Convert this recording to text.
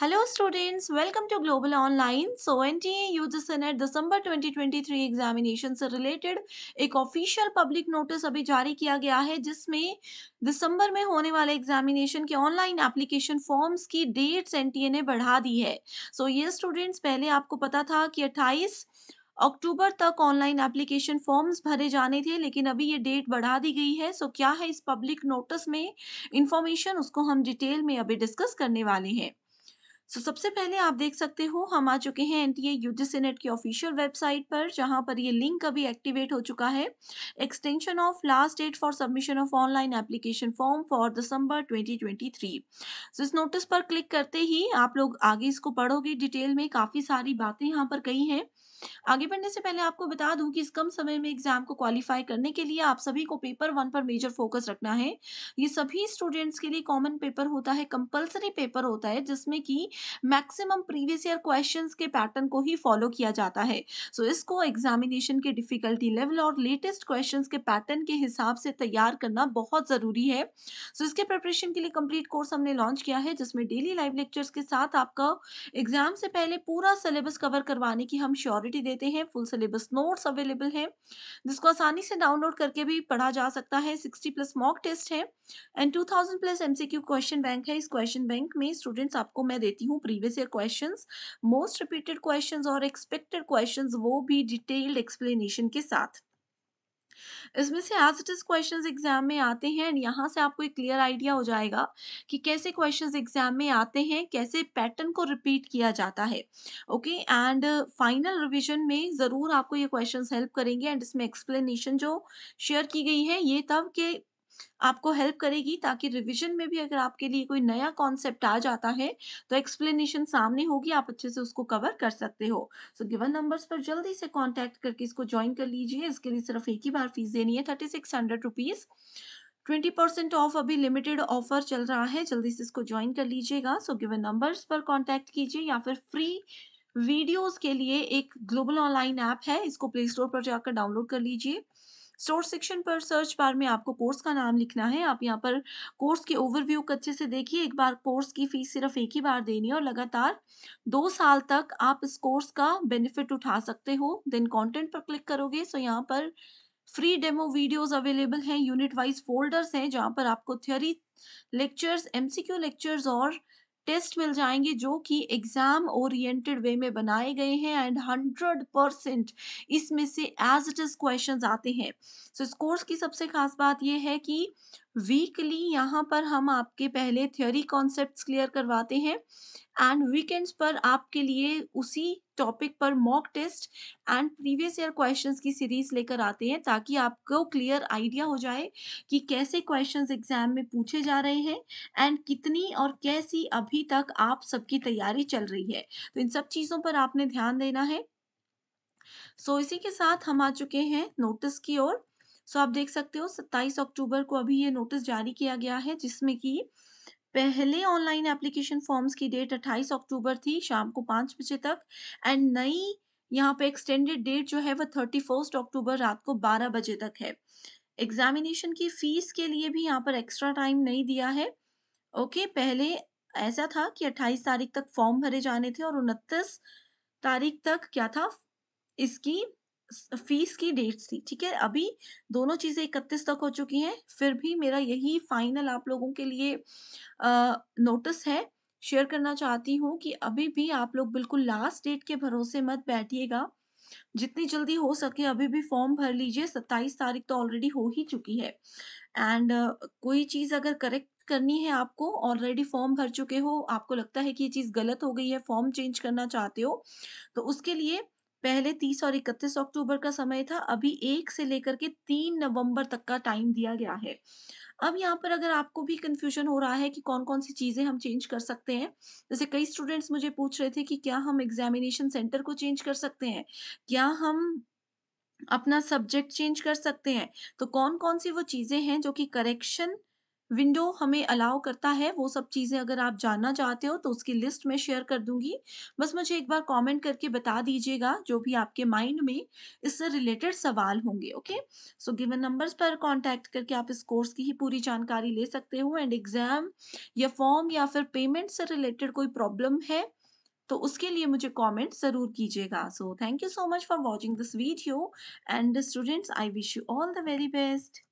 hello students welcome to global online so N T A U Senate दिसंबर 2023 examination से related एक official public notice अभी जारी किया गया है जिसमें दिसंबर में होने वाले एग्जामिनेशन के ऑनलाइन एप्लीकेशन फॉर्म्स की डेट्स एन टी ए ने बढ़ा दी है सो ये स्टूडेंट्स पहले आपको पता था कि 28 अक्टूबर तक ऑनलाइन एप्लीकेशन फॉर्म्स भरे जाने थे लेकिन अभी ये डेट बढ़ा दी गई है सो क्या है इस पब्लिक नोटिस में इंफॉर्मेशन उसको हम डिटेल में अभी डिस्कस करने वाले हैं सो so, सबसे पहले आप देख सकते हो हम आ चुके हैं एनटीए यूजी सीनेट की ऑफिशियल वेबसाइट पर जहां पर ये लिंक अभी एक्टिवेट हो चुका है extension of last date for submission of online application form for दिसंबर 2023 सो इस नोटिस पर क्लिक करते ही आप लोग आगे इसको पढ़ोगे डिटेल में काफ़ी सारी बातें यहाँ पर कही हैं आगे बढ़ने से पहले आपको बता दूं कि इस कम समय में एग्जाम को क्वालिफाई करने के लिए आप सभी को पेपर वन पर मेजर फोकस रखना है ये सभी स्टूडेंट्स के लिए कॉमन पेपर होता है कंपलसरी पेपर होता है जिसमें कि मैक्सिमम प्रीवियस ईयर क्वेश्चन के पैटर्न को ही फॉलो किया जाता है सो so, इसको एग्जामिनेशन के डिफिकल्टी लेवल और लेटेस्ट क्वेश्चन के पैटर्न के हिसाब से तैयार करना बहुत ज़रूरी है सो so, इसके प्रिपरेशन के लिए कंप्लीट कोर्स हमने लॉन्च किया है जिसमें डेली लाइव लेक्चर्स के साथ आपका एग्जाम से पहले पूरा सिलेबस कवर करवाने की हम श्योरिटी देते हैं फुल सिलेबस नोट्स अवेलेबल है जिसको आसानी से डाउनलोड करके भी पढ़ा जा सकता है सिक्सटी प्लस मॉक टेस्ट है and two thousand plus MCQ question bank है इस क्वेश्चन बैंक में स्टूडेंट्स आपको मैं देती हूँ हूँ previous year question most repeated question और एक्सपेक्टेड क्वेश्चन वो भी डिटेल्ड एक्सप्लेनेशन के साथ इसमें से as it is question exam में आते हैं एंड यहाँ से आपको एक क्लियर आइडिया हो जाएगा कि कैसे क्वेश्चन एग्जाम में आते हैं कैसे पैटर्न को रिपीट किया जाता है ओके एंड फाइनल रिविजन में ज़रूर आपको ये क्वेश्चन हेल्प करेंगे एंड इसमें एक्सप्लेनेशन जो शेयर की गई है ये तब के आपको हेल्प करेगी ताकि रिवीजन में भी अगर आपके लिए कोई नया कॉन्सेप्ट आ जाता है तो एक्सप्लेनेशन सामने होगी आप अच्छे से उसको कवर कर सकते हो सो गिवन नंबर्स पर जल्दी से कांटेक्ट करके इसको ज्वाइन कर लीजिए इसके लिए सिर्फ एक ही बार फीस देनी है thirty six hundred rupees twenty percent off अभी लिमिटेड ऑफर चल रहा है जल्दी से इसको ज्वाइन कर लीजिएगा सो गिवन नंबर्स पर कॉन्टैक्ट कीजिए या फिर फ्री वीडियोज के लिए एक ग्लोबल ऑनलाइन ऐप है इसको प्ले स्टोर पर जाकर डाउनलोड कर लीजिए सोर्स सेक्शन पर सर्च बार में आपको कोर्स का नाम लिखना है आप यहाँ पर कोर्स के ओवरव्यू को अच्छे से देखिए एक बार कोर्स की फीस सिर्फ एक ही बार देनी है और लगातार दो साल तक आप इस कोर्स का बेनिफिट उठा सकते हो देन कंटेंट पर क्लिक करोगे सो तो यहाँ पर फ्री डेमो वीडियोस अवेलेबल हैं यूनिट वाइज फोल्डर्स हैं जहाँ पर आपको थियोरी लेक्चर्स एम लेक्चर्स और टेस्ट मिल जाएंगे जो कि एग्जाम ओरिएंटेड वे में बनाए गए हैं एंड हंड्रेड परसेंट इसमें से एज इट इज क्वेश्चन आते हैं सो so, इस कोर्स की सबसे खास बात यह है कि वीकली यहाँ पर हम आपके पहले थ्योरी कॉन्सेप्ट्स क्लियर करवाते हैं एंड वीकेंड्स पर आपके लिए उसी टॉपिक पर mock test and previous year questions की सीरीज लेकर आते हैं ताकि आपको क्लियर आइडिया हो जाए कि कैसे क्वेश्चंस एग्जाम में पूछे जा रहे हैं एंड कितनी और कैसी अभी तक आप सबकी तैयारी चल रही है तो इन सब चीज़ों पर आपने ध्यान देना है सो so, इसी के साथ हम आ चुके हैं नोटिस की ओर सो आप देख सकते हो 27 अक्टूबर को अभी ये नोटिस जारी किया गया है जिसमें कि पहले ऑनलाइन एप्लीकेशन फॉर्म्स की डेट 28 अक्टूबर थी शाम को पाँच बजे तक एंड नई यहाँ पे एक्सटेंडेड डेट जो है वो थर्टी फर्स्ट अक्टूबर रात को बारह बजे तक है एग्जामिनेशन की फीस के लिए भी यहाँ पर एक्स्ट्रा टाइम नहीं दिया है ओके okay, पहले ऐसा था कि 28 तारीख तक फॉर्म भरे जाने थे और उनतीस तारीख तक क्या था इसकी फीस की डेट्स थी ठीक है अभी दोनों चीज़ें इकतीस तक हो चुकी हैं फिर भी मेरा यही फाइनल आप लोगों के लिए आ, नोटिस है शेयर करना चाहती हूँ कि अभी भी आप लोग बिल्कुल लास्ट डेट के भरोसे मत बैठिएगा जितनी जल्दी हो सके अभी भी फॉर्म भर लीजिए सत्ताईस तारीख तो ऑलरेडी हो ही चुकी है एंड uh, कोई चीज़ अगर करेक्ट करनी है आपको ऑलरेडी फॉर्म भर चुके हो आपको लगता है कि ये चीज़ गलत हो गई है फॉर्म चेंज करना चाहते हो तो उसके लिए पहले 30 और 31 अक्टूबर का समय था अभी एक से लेकर के तीन नवंबर तक का टाइम दिया गया है अब यहाँ पर अगर आपको भी कंफ्यूजन हो रहा है कि कौन कौन सी चीज़ें हम चेंज कर सकते हैं जैसे कई स्टूडेंट्स मुझे पूछ रहे थे कि क्या हम एग्जामिनेशन सेंटर को चेंज कर सकते हैं क्या हम अपना सब्जेक्ट चेंज कर सकते हैं तो कौन कौन सी वो चीज़ें हैं जो कि करेक्शन विंडो हमें अलाउ करता है वो सब चीज़ें अगर आप जानना चाहते हो तो उसकी लिस्ट मैं शेयर कर दूंगी बस मुझे एक बार कमेंट करके बता दीजिएगा जो भी आपके माइंड में इससे रिलेटेड सवाल होंगे ओके सो गिवन नंबर्स पर कांटेक्ट करके आप इस कोर्स की ही पूरी जानकारी ले सकते हो एंड एग्ज़ाम या फॉर्म या फिर पेमेंट से रिलेटेड कोई प्रॉब्लम है तो उसके लिए मुझे कॉमेंट ज़रूर कीजिएगा so thank you so much for watching this video and students I wish you all the very best